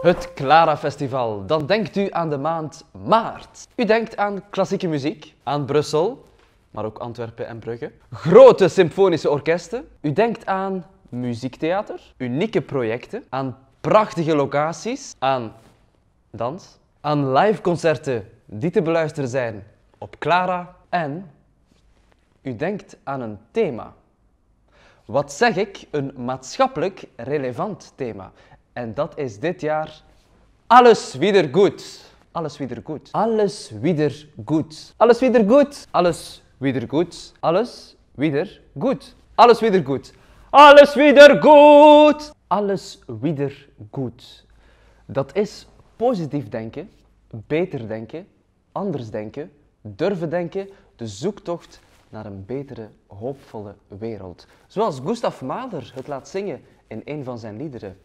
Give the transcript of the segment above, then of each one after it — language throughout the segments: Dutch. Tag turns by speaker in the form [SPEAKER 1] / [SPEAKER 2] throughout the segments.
[SPEAKER 1] Het Clara Festival. Dan denkt u aan de maand maart. U denkt aan klassieke muziek, aan Brussel, maar ook Antwerpen en Brugge. Grote symfonische orkesten. U denkt aan muziektheater, unieke projecten, aan prachtige locaties, aan dans, aan live concerten die te beluisteren zijn op Clara en u denkt aan een thema. Wat zeg ik? Een maatschappelijk relevant thema. En dat is dit jaar alles wieder goed. Alles wieder goed. Alles wieder goed. Alles wieder goed. Alles wieder goed. Alles wieder goed. Alles wieder goed. Alles wieder goed. Alles wieder goed. Dat is positief denken, beter denken, anders denken, durven denken, de zoektocht naar een betere, hoopvolle wereld. Zoals Gustav Mahler het laat zingen in een van zijn liederen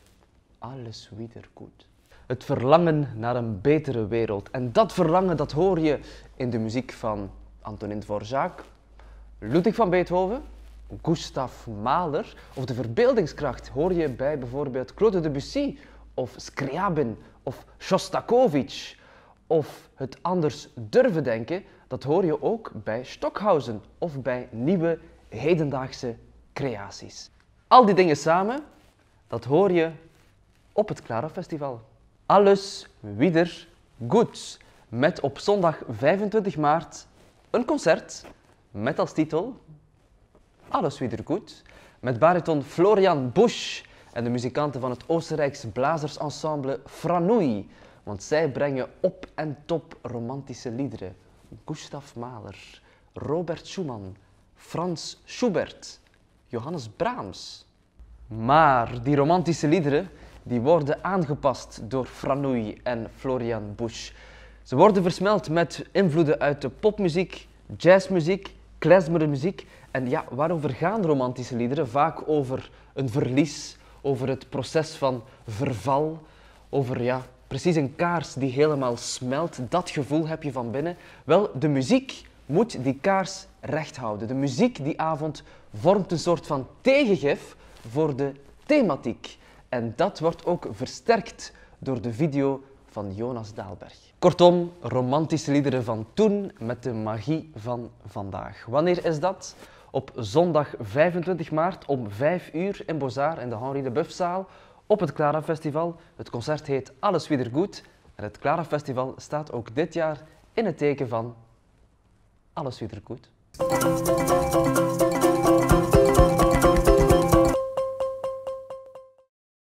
[SPEAKER 1] alles wieder goed. Het verlangen naar een betere wereld. En dat verlangen dat hoor je in de muziek van Antonin Dvorak, Ludwig van Beethoven, Gustav Mahler of de verbeeldingskracht hoor je bij bijvoorbeeld Claude Debussy of Scriabin of Shostakovich. Of het anders durven denken, dat hoor je ook bij Stockhausen of bij nieuwe hedendaagse creaties. Al die dingen samen, dat hoor je op het Clara Festival. Alles wieder goed. Met op zondag 25 maart een concert met als titel Alles wieder goed. Met bariton Florian Busch en de muzikanten van het Oostenrijkse blazersensemble Franouille. Want zij brengen op en top romantische liederen. Gustav Mahler, Robert Schumann, Frans Schubert, Johannes Brahms. Maar die romantische liederen die worden aangepast door Franouille en Florian Busch. Ze worden versmeld met invloeden uit de popmuziek, jazzmuziek, klezmermuziek. En ja, waarover gaan romantische liederen? Vaak over een verlies, over het proces van verval, over ja, precies een kaars die helemaal smelt. Dat gevoel heb je van binnen. Wel, de muziek moet die kaars recht houden. De muziek die avond vormt een soort van tegengif voor de thematiek. En dat wordt ook versterkt door de video van Jonas Daalberg. Kortom, romantische liederen van toen met de magie van vandaag. Wanneer is dat? Op zondag 25 maart om 5 uur in Bozar in de Henri de Buffzaal op het Clara Festival. Het concert heet Alles Wieder Goed en het Clara Festival staat ook dit jaar in het teken van Alles Wieder Goed.